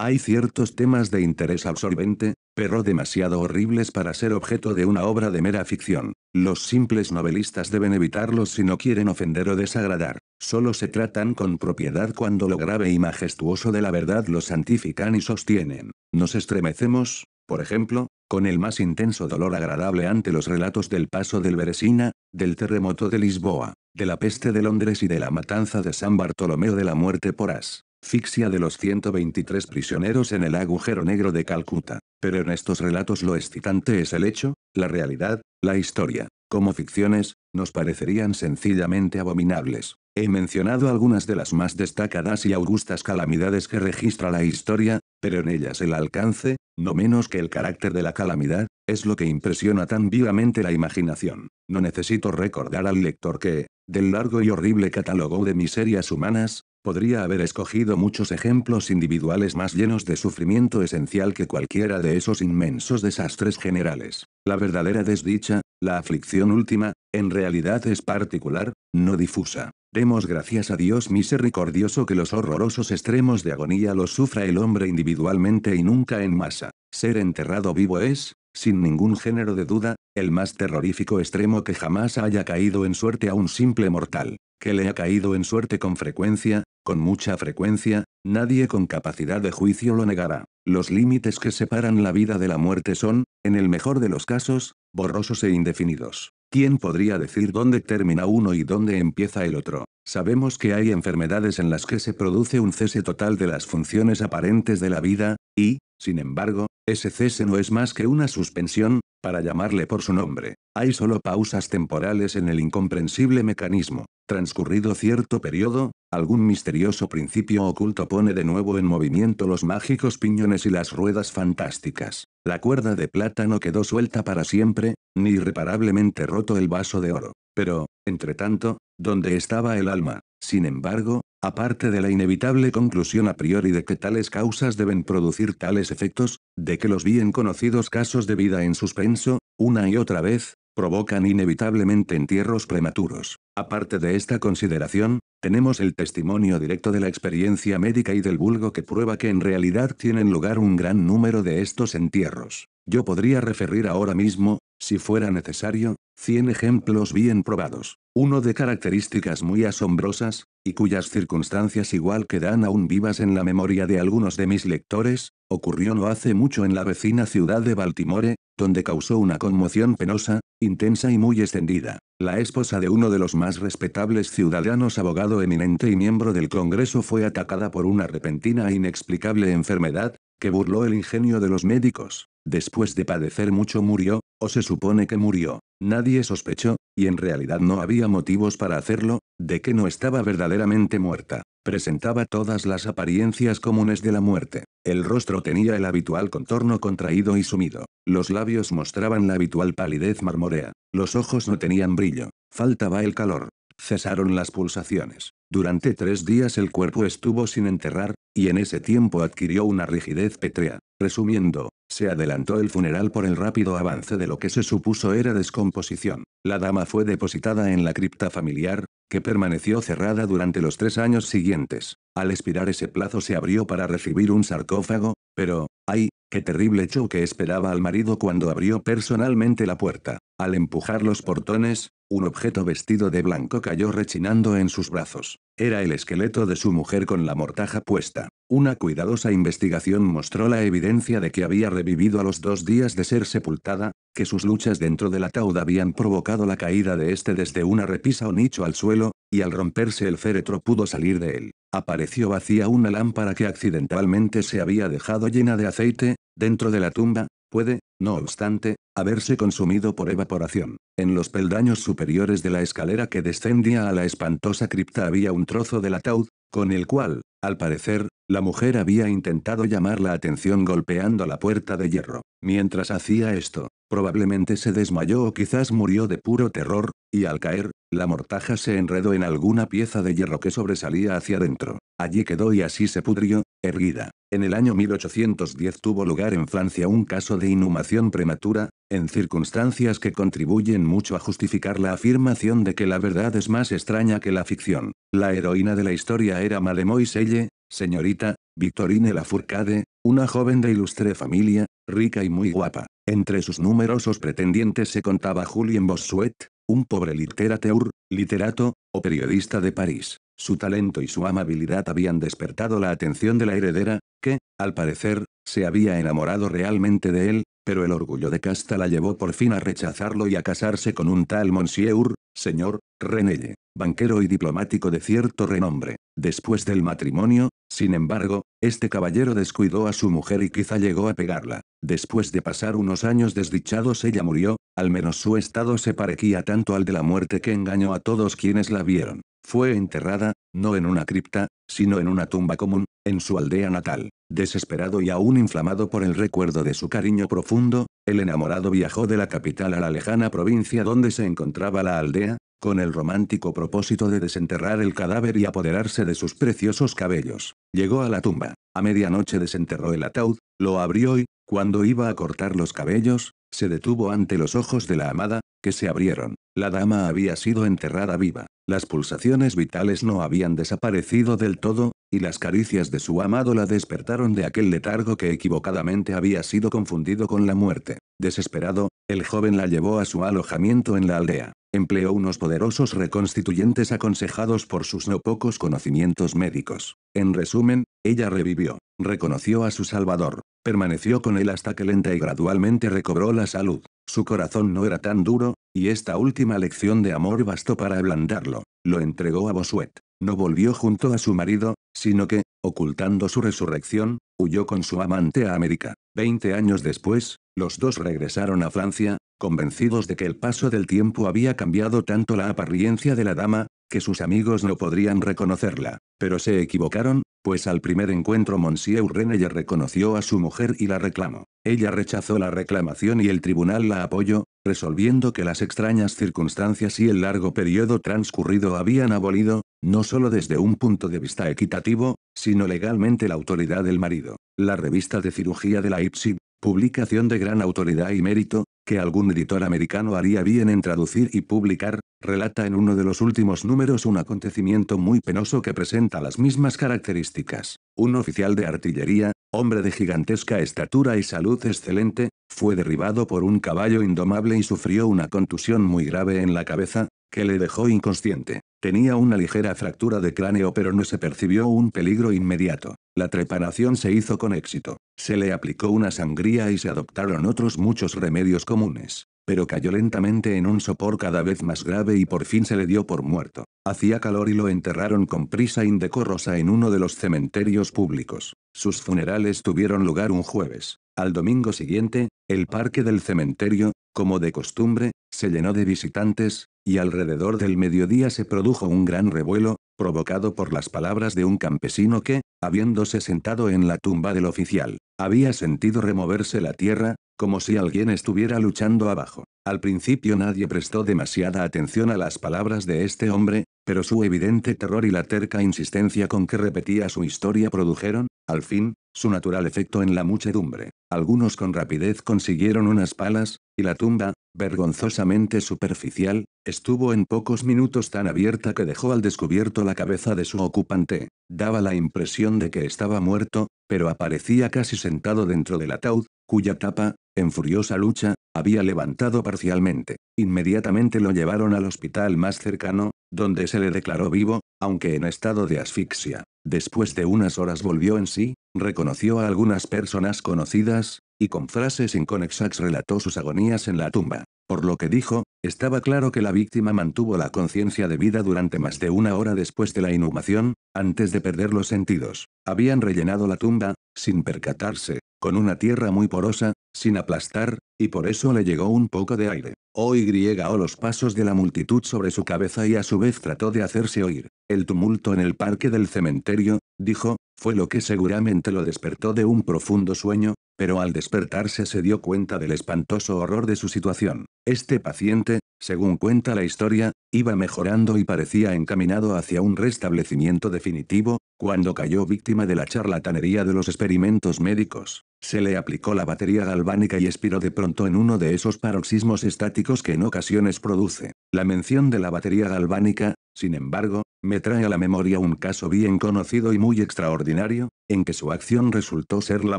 Hay ciertos temas de interés absorbente, pero demasiado horribles para ser objeto de una obra de mera ficción. Los simples novelistas deben evitarlos si no quieren ofender o desagradar. Solo se tratan con propiedad cuando lo grave y majestuoso de la verdad lo santifican y sostienen. Nos estremecemos, por ejemplo, con el más intenso dolor agradable ante los relatos del paso del Beresina, del terremoto de Lisboa, de la peste de Londres y de la matanza de San Bartolomé de la muerte por As. Fixia de los 123 prisioneros en el agujero negro de Calcuta. Pero en estos relatos lo excitante es el hecho, la realidad, la historia. Como ficciones, nos parecerían sencillamente abominables. He mencionado algunas de las más destacadas y augustas calamidades que registra la historia, pero en ellas el alcance, no menos que el carácter de la calamidad, es lo que impresiona tan vivamente la imaginación. No necesito recordar al lector que, del largo y horrible catálogo de miserias humanas, Podría haber escogido muchos ejemplos individuales más llenos de sufrimiento esencial que cualquiera de esos inmensos desastres generales. La verdadera desdicha, la aflicción última, en realidad es particular, no difusa. Demos gracias a Dios misericordioso que los horrorosos extremos de agonía los sufra el hombre individualmente y nunca en masa. Ser enterrado vivo es, sin ningún género de duda, el más terrorífico extremo que jamás haya caído en suerte a un simple mortal, que le ha caído en suerte con frecuencia, con mucha frecuencia, nadie con capacidad de juicio lo negará. Los límites que separan la vida de la muerte son, en el mejor de los casos, borrosos e indefinidos. ¿Quién podría decir dónde termina uno y dónde empieza el otro? Sabemos que hay enfermedades en las que se produce un cese total de las funciones aparentes de la vida, y, sin embargo, ese cese no es más que una suspensión, para llamarle por su nombre. Hay solo pausas temporales en el incomprensible mecanismo. Transcurrido cierto periodo, algún misterioso principio oculto pone de nuevo en movimiento los mágicos piñones y las ruedas fantásticas. La cuerda de plátano quedó suelta para siempre, ni irreparablemente roto el vaso de oro. Pero, entre tanto, ¿dónde estaba el alma? Sin embargo, aparte de la inevitable conclusión a priori de que tales causas deben producir tales efectos, de que los bien conocidos casos de vida en suspenso, una y otra vez, provocan inevitablemente entierros prematuros. Aparte de esta consideración, tenemos el testimonio directo de la experiencia médica y del vulgo que prueba que en realidad tienen lugar un gran número de estos entierros. Yo podría referir ahora mismo, si fuera necesario, 100 ejemplos bien probados, uno de características muy asombrosas, y cuyas circunstancias igual quedan aún vivas en la memoria de algunos de mis lectores, ocurrió no hace mucho en la vecina ciudad de Baltimore, donde causó una conmoción penosa, intensa y muy extendida. La esposa de uno de los más respetables ciudadanos abogado eminente y miembro del Congreso fue atacada por una repentina e inexplicable enfermedad, que burló el ingenio de los médicos. Después de padecer mucho murió, o se supone que murió. Nadie sospechó, y en realidad no había motivos para hacerlo, de que no estaba verdaderamente muerta. Presentaba todas las apariencias comunes de la muerte. El rostro tenía el habitual contorno contraído y sumido. Los labios mostraban la habitual palidez marmorea. Los ojos no tenían brillo. Faltaba el calor. Cesaron las pulsaciones. Durante tres días el cuerpo estuvo sin enterrar, y en ese tiempo adquirió una rigidez pétrea. Resumiendo, se adelantó el funeral por el rápido avance de lo que se supuso era descomposición. La dama fue depositada en la cripta familiar, que permaneció cerrada durante los tres años siguientes. Al expirar ese plazo se abrió para recibir un sarcófago, pero, ¡ay! ¡Qué terrible choque esperaba al marido cuando abrió personalmente la puerta! Al empujar los portones, un objeto vestido de blanco cayó rechinando en sus brazos. Era el esqueleto de su mujer con la mortaja puesta. Una cuidadosa investigación mostró la evidencia de que había revivido a los dos días de ser sepultada, que sus luchas dentro del ataúd habían provocado la caída de este desde una repisa o nicho al suelo, y al romperse el féretro pudo salir de él. Apareció vacía una lámpara que accidentalmente se había dejado llena de aceite, dentro de la tumba, puede, no obstante, haberse consumido por evaporación. En los peldaños superiores de la escalera que descendía a la espantosa cripta había un trozo del ataúd, con el cual, al parecer, la mujer había intentado llamar la atención golpeando la puerta de hierro. Mientras hacía esto, probablemente se desmayó o quizás murió de puro terror, y al caer, la mortaja se enredó en alguna pieza de hierro que sobresalía hacia adentro. Allí quedó y así se pudrió, erguida. En el año 1810 tuvo lugar en Francia un caso de inhumación prematura, en circunstancias que contribuyen mucho a justificar la afirmación de que la verdad es más extraña que la ficción. La heroína de la historia era Mademoiselle, señorita, Victorine Lafourcade, una joven de ilustre familia, rica y muy guapa. Entre sus numerosos pretendientes se contaba Julien Bossuet, un pobre literateur, literato, o periodista de París. Su talento y su amabilidad habían despertado la atención de la heredera, que, al parecer, se había enamorado realmente de él, pero el orgullo de casta la llevó por fin a rechazarlo y a casarse con un tal Monsieur, señor, Renelle, banquero y diplomático de cierto renombre. Después del matrimonio, sin embargo, este caballero descuidó a su mujer y quizá llegó a pegarla. Después de pasar unos años desdichados ella murió, al menos su estado se parecía tanto al de la muerte que engañó a todos quienes la vieron. Fue enterrada, no en una cripta, sino en una tumba común, en su aldea natal. Desesperado y aún inflamado por el recuerdo de su cariño profundo, el enamorado viajó de la capital a la lejana provincia donde se encontraba la aldea, con el romántico propósito de desenterrar el cadáver y apoderarse de sus preciosos cabellos. Llegó a la tumba. A medianoche desenterró el ataúd, lo abrió y, cuando iba a cortar los cabellos, se detuvo ante los ojos de la amada, que se abrieron. La dama había sido enterrada viva. Las pulsaciones vitales no habían desaparecido del todo, y las caricias de su amado la despertaron de aquel letargo que equivocadamente había sido confundido con la muerte. Desesperado, el joven la llevó a su alojamiento en la aldea. Empleó unos poderosos reconstituyentes aconsejados por sus no pocos conocimientos médicos. En resumen, ella revivió, reconoció a su salvador, permaneció con él hasta que lenta y gradualmente recobró la salud. Su corazón no era tan duro, y esta última lección de amor bastó para ablandarlo. Lo entregó a Bosuet, no volvió junto a su marido, sino que, ocultando su resurrección, huyó con su amante a América. Veinte años después, los dos regresaron a Francia, convencidos de que el paso del tiempo había cambiado tanto la apariencia de la dama, que sus amigos no podrían reconocerla. Pero se equivocaron, pues al primer encuentro Monsieur ya reconoció a su mujer y la reclamó. Ella rechazó la reclamación y el tribunal la apoyó, resolviendo que las extrañas circunstancias y el largo periodo transcurrido habían abolido, no solo desde un punto de vista equitativo, sino legalmente la autoridad del marido. La revista de cirugía de la Ipsy, publicación de gran autoridad y mérito, que algún editor americano haría bien en traducir y publicar, relata en uno de los últimos números un acontecimiento muy penoso que presenta las mismas características. Un oficial de artillería, hombre de gigantesca estatura y salud excelente, fue derribado por un caballo indomable y sufrió una contusión muy grave en la cabeza, que le dejó inconsciente. Tenía una ligera fractura de cráneo pero no se percibió un peligro inmediato. La trepanación se hizo con éxito. Se le aplicó una sangría y se adoptaron otros muchos remedios comunes. Pero cayó lentamente en un sopor cada vez más grave y por fin se le dio por muerto. Hacía calor y lo enterraron con prisa indecorosa en uno de los cementerios públicos. Sus funerales tuvieron lugar un jueves. Al domingo siguiente, el parque del cementerio, como de costumbre, se llenó de visitantes, y alrededor del mediodía se produjo un gran revuelo, provocado por las palabras de un campesino que, habiéndose sentado en la tumba del oficial, había sentido removerse la tierra, como si alguien estuviera luchando abajo. Al principio nadie prestó demasiada atención a las palabras de este hombre, pero su evidente terror y la terca insistencia con que repetía su historia produjeron, al fin, su natural efecto en la muchedumbre. Algunos con rapidez consiguieron unas palas, y la tumba, vergonzosamente superficial, estuvo en pocos minutos tan abierta que dejó al descubierto la cabeza de su ocupante. Daba la impresión de que estaba muerto, pero aparecía casi sentado dentro del ataúd, cuya tapa, en furiosa lucha, había levantado parcialmente. Inmediatamente lo llevaron al hospital más cercano, donde se le declaró vivo, aunque en estado de asfixia. Después de unas horas volvió en sí, reconoció a algunas personas conocidas, y con frases inconexas relató sus agonías en la tumba. Por lo que dijo, estaba claro que la víctima mantuvo la conciencia de vida durante más de una hora después de la inhumación, antes de perder los sentidos. Habían rellenado la tumba, sin percatarse, con una tierra muy porosa, sin aplastar, y por eso le llegó un poco de aire. griega o los pasos de la multitud sobre su cabeza y a su vez trató de hacerse oír. El tumulto en el parque del cementerio, dijo, fue lo que seguramente lo despertó de un profundo sueño, pero al despertarse se dio cuenta del espantoso horror de su situación. Este paciente, según cuenta la historia, iba mejorando y parecía encaminado hacia un restablecimiento definitivo, cuando cayó víctima de la charlatanería de los experimentos médicos, se le aplicó la batería galvánica y expiró de pronto en uno de esos paroxismos estáticos que en ocasiones produce. La mención de la batería galvánica, sin embargo, me trae a la memoria un caso bien conocido y muy extraordinario, en que su acción resultó ser la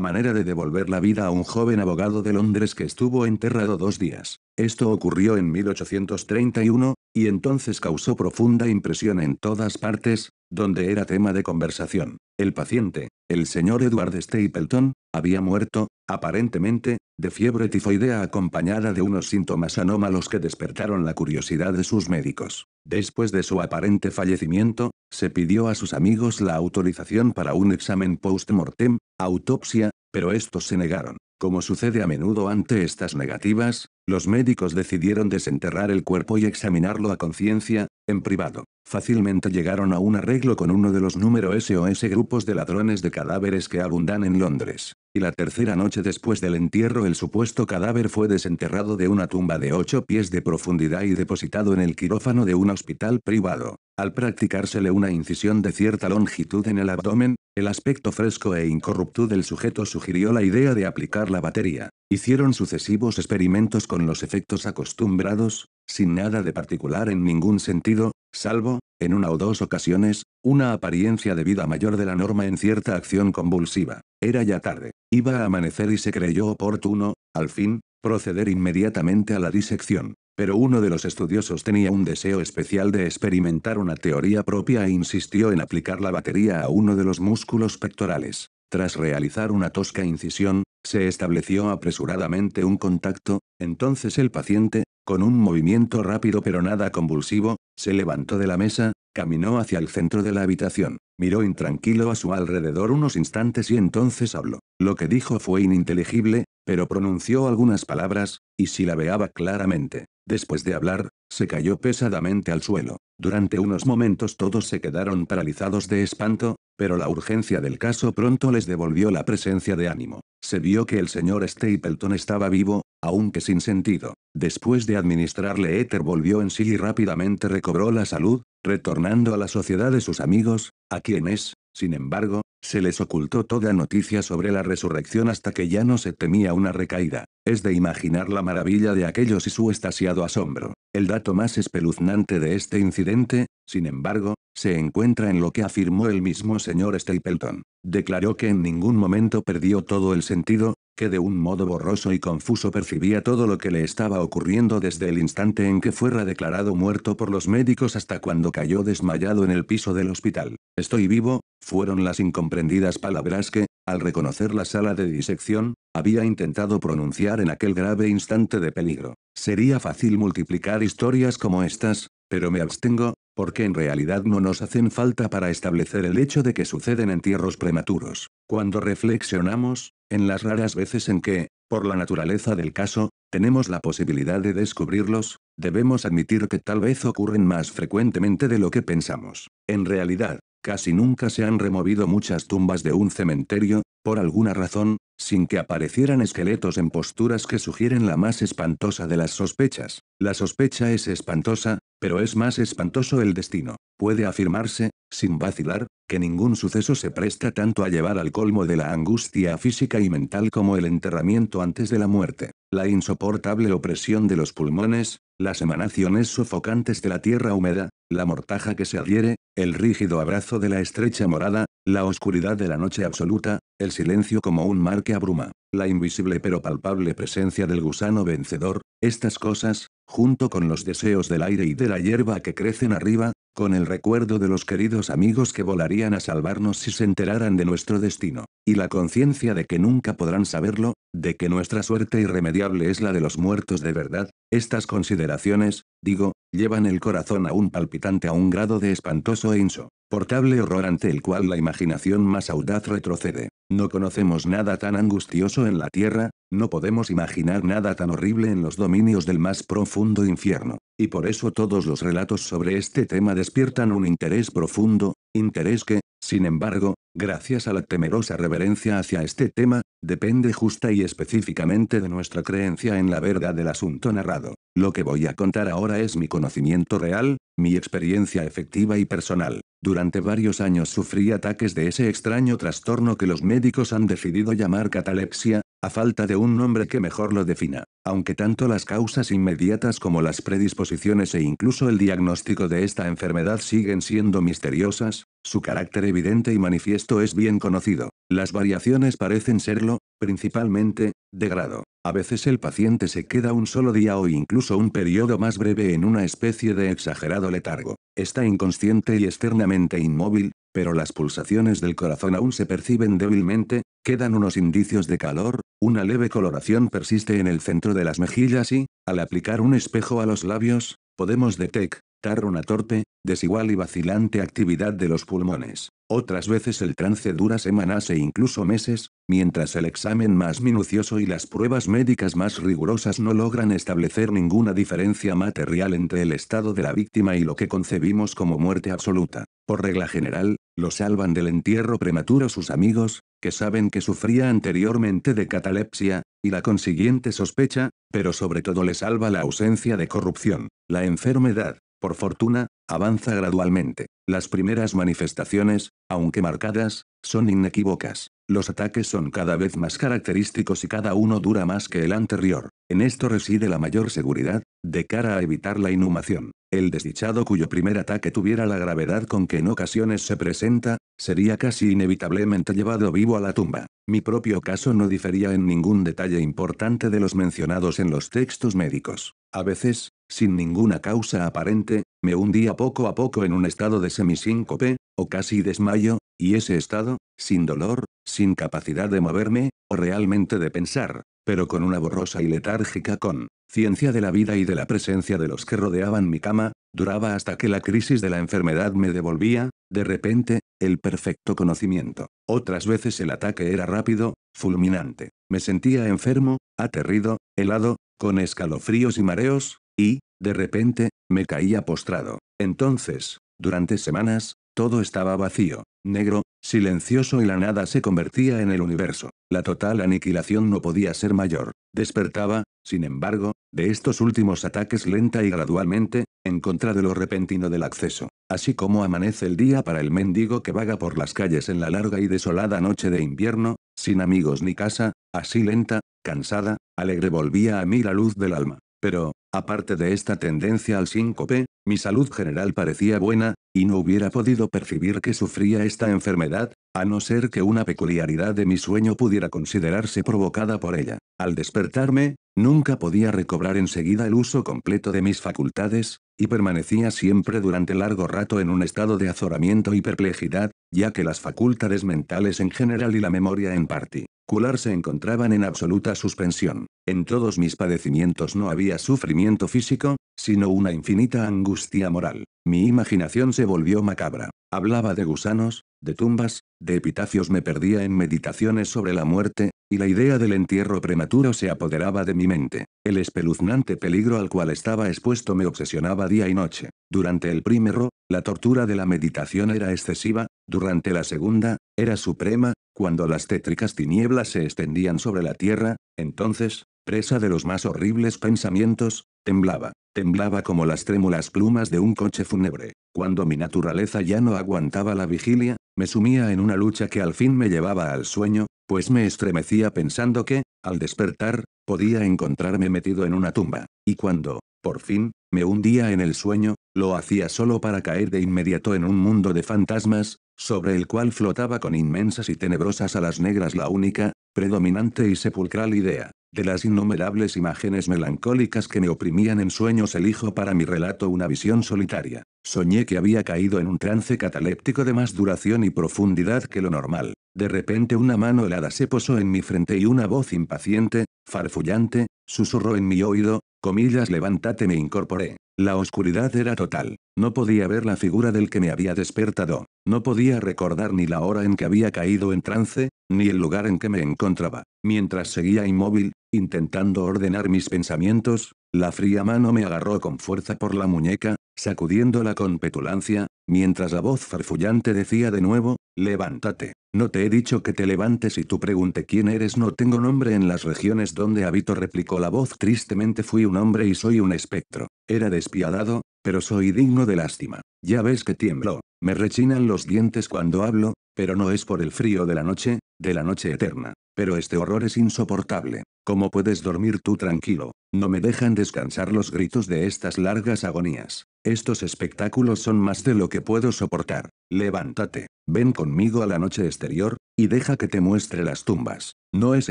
manera de devolver la vida a un joven abogado de Londres que estuvo enterrado dos días. Esto ocurrió en 1831, y entonces causó profunda impresión en todas partes, donde era tema de conversación. El paciente, el señor Edward Stapleton, había muerto, aparentemente, de fiebre tifoidea acompañada de unos síntomas anómalos que despertaron la curiosidad de sus médicos. Después de su aparente fallecimiento, se pidió a sus amigos la autorización para un examen post-mortem, autopsia, pero estos se negaron. Como sucede a menudo ante estas negativas, los médicos decidieron desenterrar el cuerpo y examinarlo a conciencia, en privado. Fácilmente llegaron a un arreglo con uno de los número SOS grupos de ladrones de cadáveres que abundan en Londres. Y la tercera noche después del entierro el supuesto cadáver fue desenterrado de una tumba de 8 pies de profundidad y depositado en el quirófano de un hospital privado. Al practicársele una incisión de cierta longitud en el abdomen, el aspecto fresco e incorrupto del sujeto sugirió la idea de aplicar la batería. Hicieron sucesivos experimentos con los efectos acostumbrados, sin nada de particular en ningún sentido, salvo, en una o dos ocasiones, una apariencia de vida mayor de la norma en cierta acción convulsiva. Era ya tarde, iba a amanecer y se creyó oportuno, al fin, proceder inmediatamente a la disección. Pero uno de los estudiosos tenía un deseo especial de experimentar una teoría propia e insistió en aplicar la batería a uno de los músculos pectorales. Tras realizar una tosca incisión, se estableció apresuradamente un contacto, entonces el paciente, con un movimiento rápido pero nada convulsivo, se levantó de la mesa, caminó hacia el centro de la habitación, miró intranquilo a su alrededor unos instantes y entonces habló. Lo que dijo fue ininteligible, pero pronunció algunas palabras, y si la veaba claramente. Después de hablar, se cayó pesadamente al suelo. Durante unos momentos todos se quedaron paralizados de espanto, pero la urgencia del caso pronto les devolvió la presencia de ánimo. Se vio que el señor Stapleton estaba vivo, aunque sin sentido. Después de administrarle éter volvió en sí y rápidamente recobró la salud, retornando a la sociedad de sus amigos, a quienes, sin embargo, se les ocultó toda noticia sobre la resurrección hasta que ya no se temía una recaída. Es de imaginar la maravilla de aquellos y su estasiado asombro. El dato más espeluznante de este incidente, sin embargo, se encuentra en lo que afirmó el mismo señor Stapleton. Declaró que en ningún momento perdió todo el sentido, que de un modo borroso y confuso percibía todo lo que le estaba ocurriendo desde el instante en que fuera declarado muerto por los médicos hasta cuando cayó desmayado en el piso del hospital. Estoy vivo, fueron las incomprendidas palabras que, al reconocer la sala de disección, había intentado pronunciar en aquel grave instante de peligro. Sería fácil multiplicar historias como estas, pero me abstengo, porque en realidad no nos hacen falta para establecer el hecho de que suceden entierros prematuros. Cuando reflexionamos, en las raras veces en que, por la naturaleza del caso, tenemos la posibilidad de descubrirlos, debemos admitir que tal vez ocurren más frecuentemente de lo que pensamos. En realidad, casi nunca se han removido muchas tumbas de un cementerio, por alguna razón, sin que aparecieran esqueletos en posturas que sugieren la más espantosa de las sospechas. La sospecha es espantosa, pero es más espantoso el destino. Puede afirmarse, sin vacilar, que ningún suceso se presta tanto a llevar al colmo de la angustia física y mental como el enterramiento antes de la muerte, la insoportable opresión de los pulmones, las emanaciones sofocantes de la tierra húmeda, la mortaja que se adhiere, el rígido abrazo de la estrecha morada, la oscuridad de la noche absoluta, el silencio como un mar que abruma, la invisible pero palpable presencia del gusano vencedor, estas cosas, junto con los deseos del aire y de la hierba que crecen arriba, con el recuerdo de los queridos amigos que volarían a salvarnos si se enteraran de nuestro destino. Y la conciencia de que nunca podrán saberlo, de que nuestra suerte irremediable es la de los muertos de verdad, estas consideraciones, digo, llevan el corazón a un palpitante a un grado de espantoso e insoportable horror ante el cual la imaginación más audaz retrocede. No conocemos nada tan angustioso en la tierra, no podemos imaginar nada tan horrible en los dominios del más profundo infierno, y por eso todos los relatos sobre este tema despiertan un interés profundo, interés que, sin embargo, gracias a la temerosa reverencia hacia este tema, depende justa y específicamente de nuestra creencia en la verdad del asunto narrado. Lo que voy a contar ahora es mi conocimiento real, mi experiencia efectiva y personal. Durante varios años sufrí ataques de ese extraño trastorno que los médicos han decidido llamar catalepsia, a falta de un nombre que mejor lo defina. Aunque tanto las causas inmediatas como las predisposiciones e incluso el diagnóstico de esta enfermedad siguen siendo misteriosas, su carácter evidente y manifiesto es bien conocido. Las variaciones parecen serlo, principalmente, de grado. A veces el paciente se queda un solo día o incluso un periodo más breve en una especie de exagerado letargo. Está inconsciente y externamente inmóvil, pero las pulsaciones del corazón aún se perciben débilmente, quedan unos indicios de calor, una leve coloración persiste en el centro de las mejillas y, al aplicar un espejo a los labios, podemos detectar una torpe, desigual y vacilante actividad de los pulmones. Otras veces el trance dura semanas e incluso meses, mientras el examen más minucioso y las pruebas médicas más rigurosas no logran establecer ninguna diferencia material entre el estado de la víctima y lo que concebimos como muerte absoluta. Por regla general, lo salvan del entierro prematuro sus amigos, que saben que sufría anteriormente de catalepsia, y la consiguiente sospecha, pero sobre todo le salva la ausencia de corrupción. La enfermedad, por fortuna, avanza gradualmente. Las primeras manifestaciones, aunque marcadas, son inequívocas. Los ataques son cada vez más característicos y cada uno dura más que el anterior. En esto reside la mayor seguridad, de cara a evitar la inhumación. El desdichado cuyo primer ataque tuviera la gravedad con que en ocasiones se presenta, sería casi inevitablemente llevado vivo a la tumba. Mi propio caso no difería en ningún detalle importante de los mencionados en los textos médicos. A veces, sin ninguna causa aparente, me hundía poco a poco en un estado de semisíncope, o casi desmayo, y ese estado, sin dolor, sin capacidad de moverme, o realmente de pensar, pero con una borrosa y letárgica conciencia de la vida y de la presencia de los que rodeaban mi cama, duraba hasta que la crisis de la enfermedad me devolvía, de repente, el perfecto conocimiento. Otras veces el ataque era rápido, fulminante. Me sentía enfermo, aterrido, helado, con escalofríos y mareos, y, de repente, me caía postrado. Entonces, durante semanas, todo estaba vacío, negro, silencioso y la nada se convertía en el universo. La total aniquilación no podía ser mayor. Despertaba, sin embargo, de estos últimos ataques lenta y gradualmente, en contra de lo repentino del acceso. Así como amanece el día para el mendigo que vaga por las calles en la larga y desolada noche de invierno, sin amigos ni casa, así lenta, cansada, alegre volvía a mí la luz del alma. Pero, Aparte de esta tendencia al síncope, mi salud general parecía buena, y no hubiera podido percibir que sufría esta enfermedad, a no ser que una peculiaridad de mi sueño pudiera considerarse provocada por ella. Al despertarme, Nunca podía recobrar enseguida el uso completo de mis facultades, y permanecía siempre durante largo rato en un estado de azoramiento y perplejidad, ya que las facultades mentales en general y la memoria en particular se encontraban en absoluta suspensión. En todos mis padecimientos no había sufrimiento físico, sino una infinita angustia moral. Mi imaginación se volvió macabra. Hablaba de gusanos, de tumbas, de epitafios me perdía en meditaciones sobre la muerte, y la idea del entierro prematuro se apoderaba de mi mente. El espeluznante peligro al cual estaba expuesto me obsesionaba día y noche. Durante el primero, la tortura de la meditación era excesiva, durante la segunda, era suprema, cuando las tétricas tinieblas se extendían sobre la tierra, entonces, presa de los más horribles pensamientos, temblaba, temblaba como las trémulas plumas de un coche fúnebre. Cuando mi naturaleza ya no aguantaba la vigilia, me sumía en una lucha que al fin me llevaba al sueño, pues me estremecía pensando que, al despertar, podía encontrarme metido en una tumba, y cuando, por fin, me hundía en el sueño, lo hacía solo para caer de inmediato en un mundo de fantasmas, sobre el cual flotaba con inmensas y tenebrosas alas negras la única, predominante y sepulcral idea, de las innumerables imágenes melancólicas que me oprimían en sueños elijo para mi relato una visión solitaria. Soñé que había caído en un trance cataléptico de más duración y profundidad que lo normal. De repente una mano helada se posó en mi frente y una voz impaciente, farfullante, susurró en mi oído, comillas levántate me incorporé. La oscuridad era total. No podía ver la figura del que me había despertado. No podía recordar ni la hora en que había caído en trance, ni el lugar en que me encontraba. Mientras seguía inmóvil, Intentando ordenar mis pensamientos, la fría mano me agarró con fuerza por la muñeca, sacudiéndola con petulancia, mientras la voz farfullante decía de nuevo, levántate. No te he dicho que te levantes y tú pregunte quién eres. No tengo nombre en las regiones donde habito, replicó la voz tristemente. Fui un hombre y soy un espectro. Era despiadado, pero soy digno de lástima. Ya ves que tiemblo. Me rechinan los dientes cuando hablo, pero no es por el frío de la noche, de la noche eterna. Pero este horror es insoportable. ¿Cómo puedes dormir tú tranquilo? No me dejan descansar los gritos de estas largas agonías. Estos espectáculos son más de lo que puedo soportar. Levántate, ven conmigo a la noche exterior, y deja que te muestre las tumbas. No es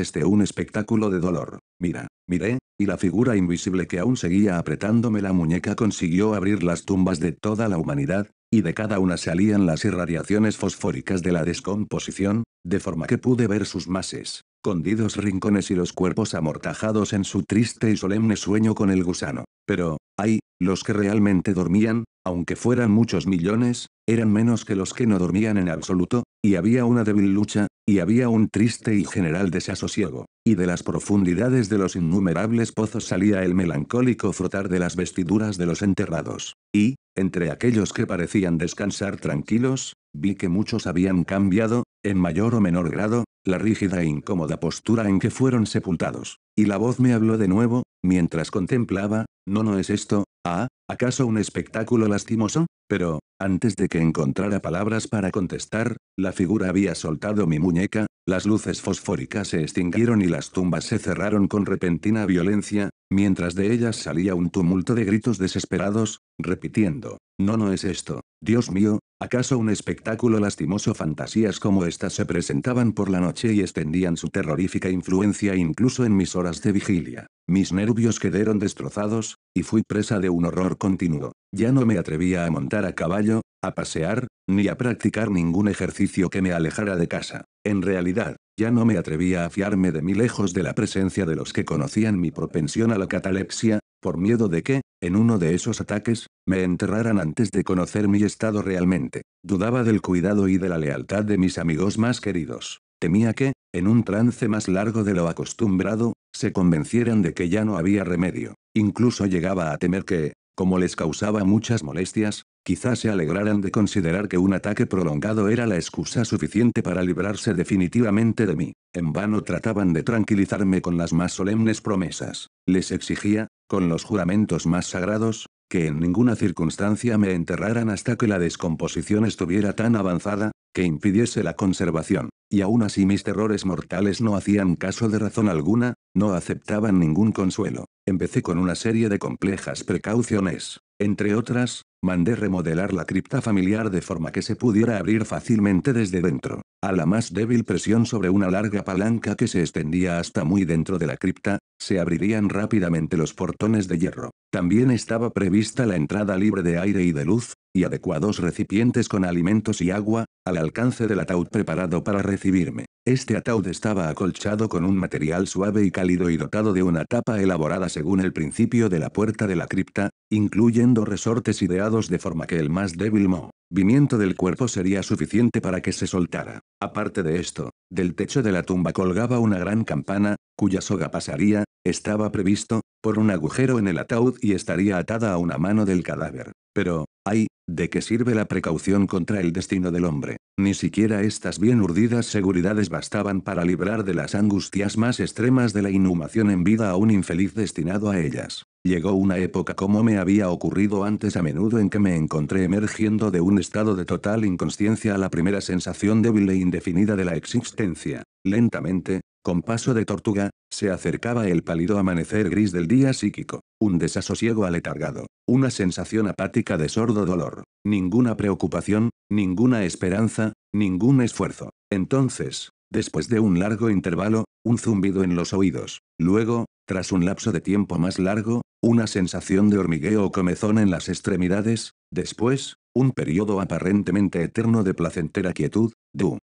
este un espectáculo de dolor. Mira, miré, y la figura invisible que aún seguía apretándome la muñeca consiguió abrir las tumbas de toda la humanidad, y de cada una salían las irradiaciones fosfóricas de la descomposición, de forma que pude ver sus mases, escondidos rincones y los cuerpos amortajados en su triste y solemne sueño con el gusano. Pero, ay, los que realmente dormían, aunque fueran muchos millones, eran menos que los que no dormían en absoluto, y había una débil lucha, y había un triste y general desasosiego, y de las profundidades de los innumerables pozos salía el melancólico frotar de las vestiduras de los enterrados, y, entre aquellos que parecían descansar tranquilos, vi que muchos habían cambiado, en mayor o menor grado, la rígida e incómoda postura en que fueron sepultados. Y la voz me habló de nuevo, mientras contemplaba, no no es esto, ah, ¿acaso un espectáculo lastimoso? Pero, antes de que encontrara palabras para contestar, la figura había soltado mi muñeca, las luces fosfóricas se extinguieron y las tumbas se cerraron con repentina violencia, mientras de ellas salía un tumulto de gritos desesperados, repitiendo, no no es esto, Dios mío, ¿Acaso un espectáculo lastimoso? Fantasías como estas se presentaban por la noche y extendían su terrorífica influencia incluso en mis horas de vigilia. Mis nervios quedaron destrozados, y fui presa de un horror continuo. Ya no me atrevía a montar a caballo, a pasear, ni a practicar ningún ejercicio que me alejara de casa. En realidad, ya no me atrevía a fiarme de mí lejos de la presencia de los que conocían mi propensión a la catalepsia, por miedo de que, en uno de esos ataques, me enterraran antes de conocer mi estado realmente. Dudaba del cuidado y de la lealtad de mis amigos más queridos. Temía que, en un trance más largo de lo acostumbrado, se convencieran de que ya no había remedio. Incluso llegaba a temer que, como les causaba muchas molestias, quizás se alegraran de considerar que un ataque prolongado era la excusa suficiente para librarse definitivamente de mí. En vano trataban de tranquilizarme con las más solemnes promesas. Les exigía, con los juramentos más sagrados, que en ninguna circunstancia me enterraran hasta que la descomposición estuviera tan avanzada, que impidiese la conservación, y aún así mis terrores mortales no hacían caso de razón alguna, no aceptaban ningún consuelo. Empecé con una serie de complejas precauciones, entre otras, mandé remodelar la cripta familiar de forma que se pudiera abrir fácilmente desde dentro, a la más débil presión sobre una larga palanca que se extendía hasta muy dentro de la cripta, se abrirían rápidamente los portones de hierro. También estaba prevista la entrada libre de aire y de luz, y adecuados recipientes con alimentos y agua, al alcance del ataúd preparado para recibirme. Este ataúd estaba acolchado con un material suave y cálido y dotado de una tapa elaborada según el principio de la puerta de la cripta, incluyendo resortes ideados de forma que el más débil movimiento del cuerpo sería suficiente para que se soltara. Aparte de esto, del techo de la tumba colgaba una gran campana, cuya soga pasaría, estaba previsto, por un agujero en el ataúd y estaría atada a una mano del cadáver. Pero, ay, ¿de qué sirve la precaución contra el destino del hombre? Ni siquiera estas bien urdidas seguridades bastaban para librar de las angustias más extremas de la inhumación en vida a un infeliz destinado a ellas. Llegó una época como me había ocurrido antes a menudo en que me encontré emergiendo de un estado de total inconsciencia a la primera sensación débil e indefinida de la existencia. Lentamente, con paso de tortuga, se acercaba el pálido amanecer gris del día psíquico, un desasosiego aletargado, una sensación apática de sordo dolor, ninguna preocupación, ninguna esperanza, ningún esfuerzo. Entonces, después de un largo intervalo, un zumbido en los oídos, luego, tras un lapso de tiempo más largo, una sensación de hormigueo o comezón en las extremidades, después, un periodo aparentemente eterno de placentera quietud,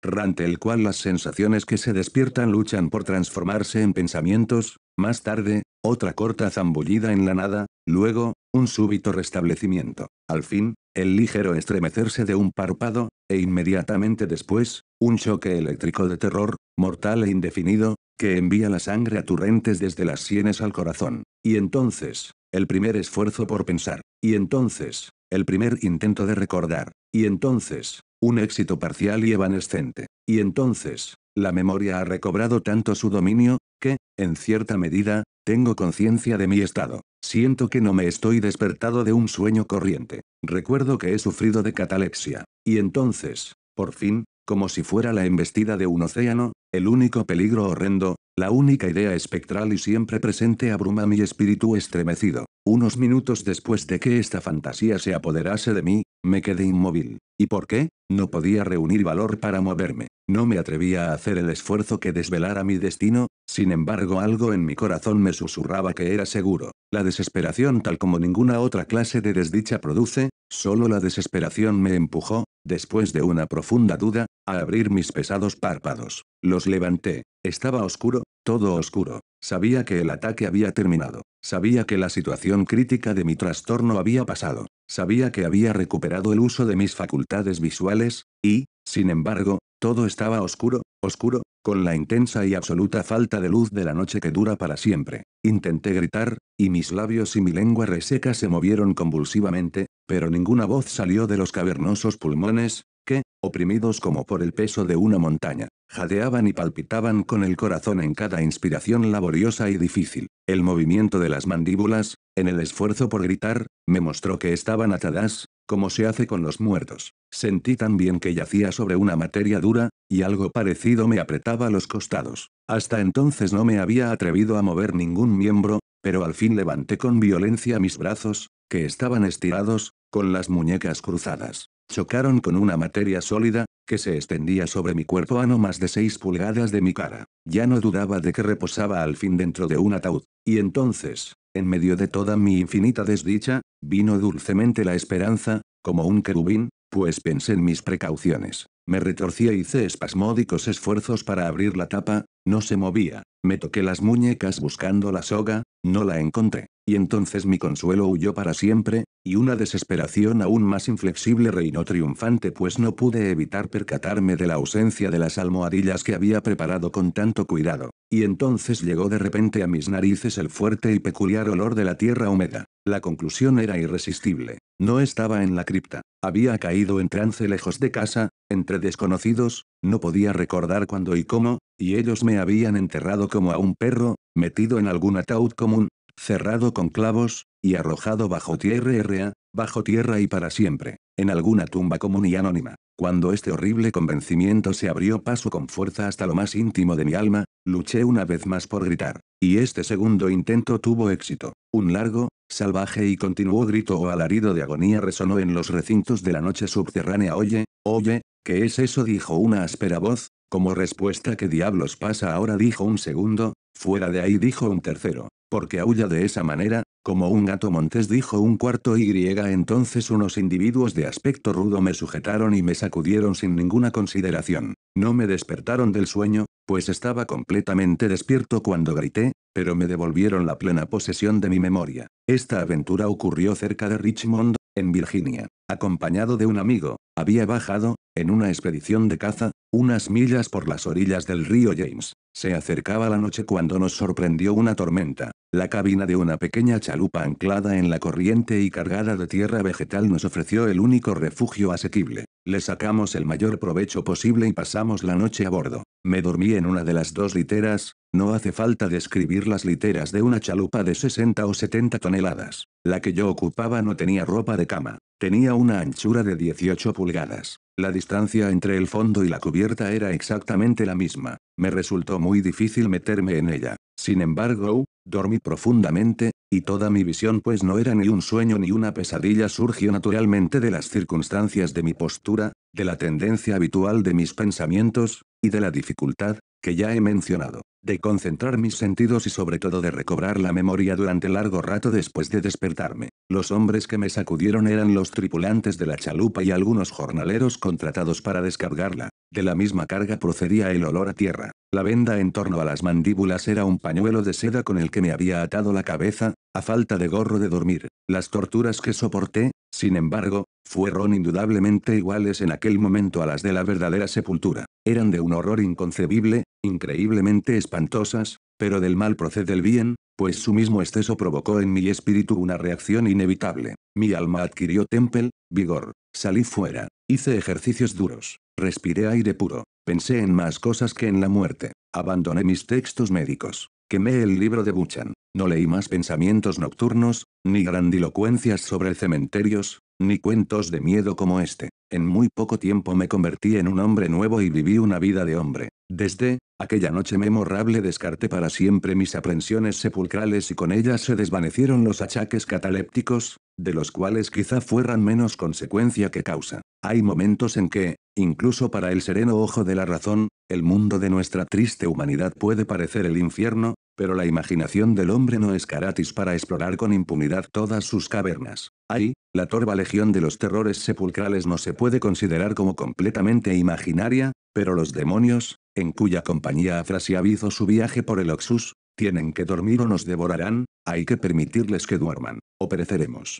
durante el cual las sensaciones que se despiertan luchan por transformarse en pensamientos, más tarde, otra corta zambullida en la nada, luego, un súbito restablecimiento, al fin, el ligero estremecerse de un párpado, e inmediatamente después, un choque eléctrico de terror, mortal e indefinido, que envía la sangre a torrentes desde las sienes al corazón, y entonces, el primer esfuerzo por pensar, y entonces, el primer intento de recordar, y entonces, un éxito parcial y evanescente, y entonces, la memoria ha recobrado tanto su dominio, que, en cierta medida, tengo conciencia de mi estado. Siento que no me estoy despertado de un sueño corriente. Recuerdo que he sufrido de catalepsia. Y entonces, por fin, como si fuera la embestida de un océano, el único peligro horrendo, la única idea espectral y siempre presente abruma mi espíritu estremecido. Unos minutos después de que esta fantasía se apoderase de mí, me quedé inmóvil. ¿Y por qué? No podía reunir valor para moverme. No me atrevía a hacer el esfuerzo que desvelara mi destino, sin embargo algo en mi corazón me susurraba que era seguro. La desesperación tal como ninguna otra clase de desdicha produce, solo la desesperación me empujó, después de una profunda duda, a abrir mis pesados párpados. Los levanté. Estaba oscuro, todo oscuro. Sabía que el ataque había terminado. Sabía que la situación crítica de mi trastorno había pasado. Sabía que había recuperado el uso de mis facultades visuales, y, sin embargo, todo estaba oscuro, oscuro, con la intensa y absoluta falta de luz de la noche que dura para siempre. Intenté gritar, y mis labios y mi lengua reseca se movieron convulsivamente, pero ninguna voz salió de los cavernosos pulmones, que, oprimidos como por el peso de una montaña, jadeaban y palpitaban con el corazón en cada inspiración laboriosa y difícil. El movimiento de las mandíbulas, en el esfuerzo por gritar, me mostró que estaban atadas, como se hace con los muertos. Sentí también que yacía sobre una materia dura, y algo parecido me apretaba los costados. Hasta entonces no me había atrevido a mover ningún miembro, pero al fin levanté con violencia mis brazos, que estaban estirados, con las muñecas cruzadas chocaron con una materia sólida, que se extendía sobre mi cuerpo a no más de seis pulgadas de mi cara. Ya no dudaba de que reposaba al fin dentro de un ataúd. Y entonces, en medio de toda mi infinita desdicha, vino dulcemente la esperanza, como un querubín, pues pensé en mis precauciones. Me retorcí e hice espasmódicos esfuerzos para abrir la tapa, no se movía. Me toqué las muñecas buscando la soga, no la encontré. Y entonces mi consuelo huyó para siempre, y una desesperación aún más inflexible reinó triunfante pues no pude evitar percatarme de la ausencia de las almohadillas que había preparado con tanto cuidado. Y entonces llegó de repente a mis narices el fuerte y peculiar olor de la tierra húmeda. La conclusión era irresistible. No estaba en la cripta. Había caído en trance lejos de casa, entre desconocidos, no podía recordar cuándo y cómo, y ellos me habían enterrado como a un perro, metido en algún ataúd común, cerrado con clavos, y arrojado bajo tierra, bajo tierra y para siempre, en alguna tumba común y anónima. Cuando este horrible convencimiento se abrió paso con fuerza hasta lo más íntimo de mi alma, luché una vez más por gritar, y este segundo intento tuvo éxito. Un largo, salvaje y continuo grito o alarido de agonía resonó en los recintos de la noche subterránea. Oye, oye, ¿qué es eso? dijo una áspera voz, como respuesta, ¿qué diablos pasa ahora? dijo un segundo, fuera de ahí dijo un tercero porque aulla de esa manera, como un gato montés dijo un cuarto Y entonces unos individuos de aspecto rudo me sujetaron y me sacudieron sin ninguna consideración. No me despertaron del sueño, pues estaba completamente despierto cuando grité, pero me devolvieron la plena posesión de mi memoria. Esta aventura ocurrió cerca de Richmond, en Virginia. Acompañado de un amigo, había bajado, en una expedición de caza, unas millas por las orillas del río James. Se acercaba la noche cuando nos sorprendió una tormenta. La cabina de una pequeña chalupa anclada en la corriente y cargada de tierra vegetal nos ofreció el único refugio asequible. Le sacamos el mayor provecho posible y pasamos la noche a bordo. Me dormí en una de las dos literas, no hace falta describir las literas de una chalupa de 60 o 70 toneladas. La que yo ocupaba no tenía ropa de cama, tenía una anchura de 18 pulgadas. La distancia entre el fondo y la cubierta era exactamente la misma. Me resultó muy difícil meterme en ella. Sin embargo, Dormí profundamente, y toda mi visión pues no era ni un sueño ni una pesadilla surgió naturalmente de las circunstancias de mi postura, de la tendencia habitual de mis pensamientos, y de la dificultad, que ya he mencionado de concentrar mis sentidos y sobre todo de recobrar la memoria durante largo rato después de despertarme. Los hombres que me sacudieron eran los tripulantes de la chalupa y algunos jornaleros contratados para descargarla. De la misma carga procedía el olor a tierra. La venda en torno a las mandíbulas era un pañuelo de seda con el que me había atado la cabeza, a falta de gorro de dormir. Las torturas que soporté, sin embargo, fueron indudablemente iguales en aquel momento a las de la verdadera sepultura. Eran de un horror inconcebible, increíblemente espantosas, pero del mal procede el bien, pues su mismo exceso provocó en mi espíritu una reacción inevitable. Mi alma adquirió temple, vigor, salí fuera, hice ejercicios duros, respiré aire puro, pensé en más cosas que en la muerte, abandoné mis textos médicos, quemé el libro de Buchan, no leí más pensamientos nocturnos, ni grandilocuencias sobre cementerios, ni cuentos de miedo como este. En muy poco tiempo me convertí en un hombre nuevo y viví una vida de hombre. Desde, aquella noche memorable descarté para siempre mis aprensiones sepulcrales y con ellas se desvanecieron los achaques catalépticos, de los cuales quizá fueran menos consecuencia que causa. Hay momentos en que, incluso para el sereno ojo de la razón, el mundo de nuestra triste humanidad puede parecer el infierno, pero la imaginación del hombre no es caratis para explorar con impunidad todas sus cavernas. Ahí, la torva legión de los terrores sepulcrales no se puede considerar como completamente imaginaria, pero los demonios, en cuya compañía Afrasia hizo su viaje por el Oxus, tienen que dormir o nos devorarán, hay que permitirles que duerman, o pereceremos.